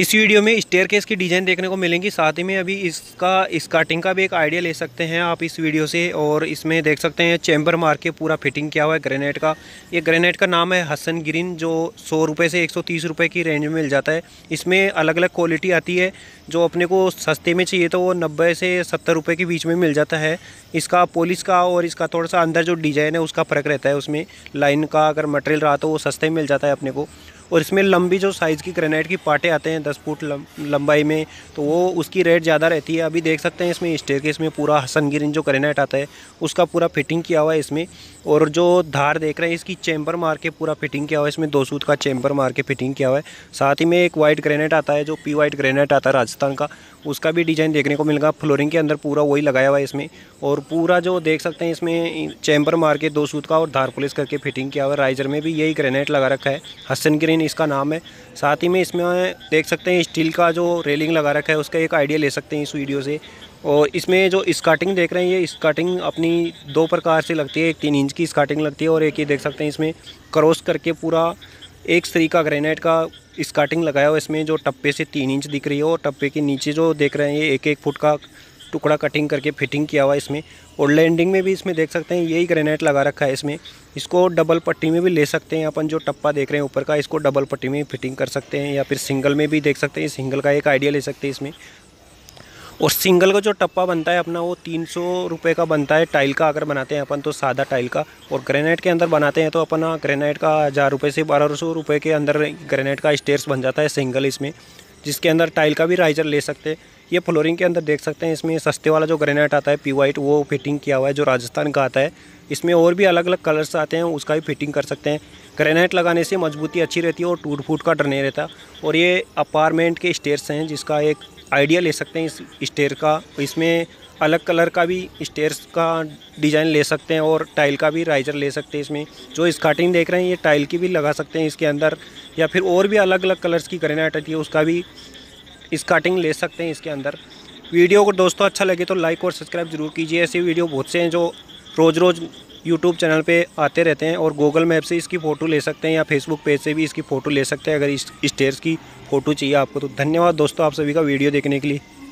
इस वीडियो में stair case की डिज़ाइन देखने को मिलेंगी साथ ही में अभी इसका इस कटिंग का भी एक आइडिया ले सकते हैं आप इस वीडियो से और इसमें देख सकते हैं चैम्बर मार के पूरा फिटिंग किया हुआ है ग्रेनेट का ये ग्रेनेट का नाम है हसन ग्रीन जो सौ रुपये से एक सौ की रेंज में मिल जाता है इसमें अलग अलग क्वालिटी आती है जो अपने को सस्ते में चाहिए तो वो नब्बे से सत्तर रुपये के बीच में मिल जाता है इसका पोलिस का और इसका थोड़ा सा अंदर जो डिज़ाइन है उसका फ़र्क रहता है उसमें लाइन का अगर मटेरियल रहा तो वो सस्ते में मिल जाता है अपने को और इसमें लंबी जो साइज़ की ग्रेनाइट की पाटे आते हैं दस फुट लंबाई में तो वो उसकी रेट ज़्यादा रहती है अभी देख सकते हैं इसमें स्टेयर के इसमें पूरा हसन गिरिन जो ग्रेनाइट आता है उसका पूरा फिटिंग किया हुआ है इसमें और जो धार देख रहे हैं इसकी चैम्बर मार के पूरा फिटिंग किया हुआ है इसमें दो सूत का चैम्बर मार के फिटिंग किया हुआ है साथ ही में एक वाइट ग्रेनाइट आता है जो पी वाइट ग्रेनाइट आता है राजस्थान का उसका भी डिज़ाइन देखने को मिलेगा फ्लोरिंग के अंदर पूरा वही लगाया हुआ है इसमें और पूरा जो देख सकते हैं इसमें चैम्बर मार के दो सूत का और धार पुलिस करके फिटिंग किया हुआ है राइजर में भी यही ग्रेनाइट लगा रखा है हसन ग्रीन मेन इसका नाम है साथ ही में इसमें देख सकते हैं स्टील का जो रेलिंग लगा रखा है उसका एक आइडिया ले सकते हैं इस वीडियो से और इसमें जो स्कार्टिंग देख रहे हैं ये स्कार्टिंग अपनी दो प्रकार से लगती है एक तीन इंच की स्कार्टिंग लगती है और एक ये देख सकते हैं इसमें क्रॉस करके पूरा एक स्त्री का ग्रेनाइट का स्कार्टिंग लगाया हुआ इसमें जो टप्पे से तीन इंच दिख रही है और टप्पे के नीचे जो देख रहे हैं ये एक एक फुट का टुकड़ा कटिंग करके फिटिंग किया हुआ है इसमें और लैंडिंग में भी इसमें देख सकते हैं यही ग्रेनाइट लगा रखा है इसमें इसको डबल पट्टी में भी ले सकते हैं अपन जो टप्पा देख रहे हैं ऊपर का इसको डबल पट्टी में फिटिंग कर सकते हैं या फिर सिंगल में भी देख सकते हैं सिंगल का एक आइडिया ले सकते हैं इसमें और सिंगल का जो टप्पा बनता है अपना वो तीन सौ रुपये का बनता है टाइल का अगर बनाते हैं अपन तो सादा टाइल का और ग्रेनाइट के अंदर बनाते हैं तो अपना हाँ, ग्रेनाइट का हज़ार रुपये से बारह सौ रुपये के अंदर ग्रेनाइट का स्टेयर्स बन जाता है सिंगल इसमें जिसके अंदर टाइल का भी राइजर ले सकते हैं ये फ्लोरिंग के अंदर देख सकते हैं इसमें सस्ते वाला जो ग्रेनाइट आता है पी वाइट वो फिटिंग किया हुआ है जो राजस्थान का आता है इसमें और भी अलग अलग कलर्स आते हैं उसका भी फिटिंग कर सकते हैं ग्रेनाइट लगाने से मजबूती अच्छी रहती है और टूट फूट का डर नहीं रहता और ये अपार्टमेंट के स्टेयर्स हैं जिसका एक आइडिया ले सकते हैं इस स्टेयर का इसमें अलग कलर का भी स्टेयर्स का डिज़ाइन ले सकते हैं और टाइल का भी राइजर ले सकते हैं इसमें जो स्कार्टिंग देख रहे हैं ये टाइल की भी लगा सकते हैं इसके अंदर या फिर और भी अलग अलग कलर्स की ग्रेनाइट आती है उसका भी इस कटिंग ले सकते हैं इसके अंदर वीडियो को दोस्तों अच्छा लगे तो लाइक और सब्सक्राइब जरूर कीजिए ऐसी वीडियो बहुत से हैं जो रोज़ रोज़ यूट्यूब चैनल पे आते रहते हैं और गूगल मैप से इसकी फ़ोटो ले सकते हैं या फेसबुक पेज से भी इसकी फ़ोटो ले सकते हैं अगर इस स्टेयर्स की फ़ोटो चाहिए आपको तो धन्यवाद दोस्तों आप सभी का वीडियो देखने के लिए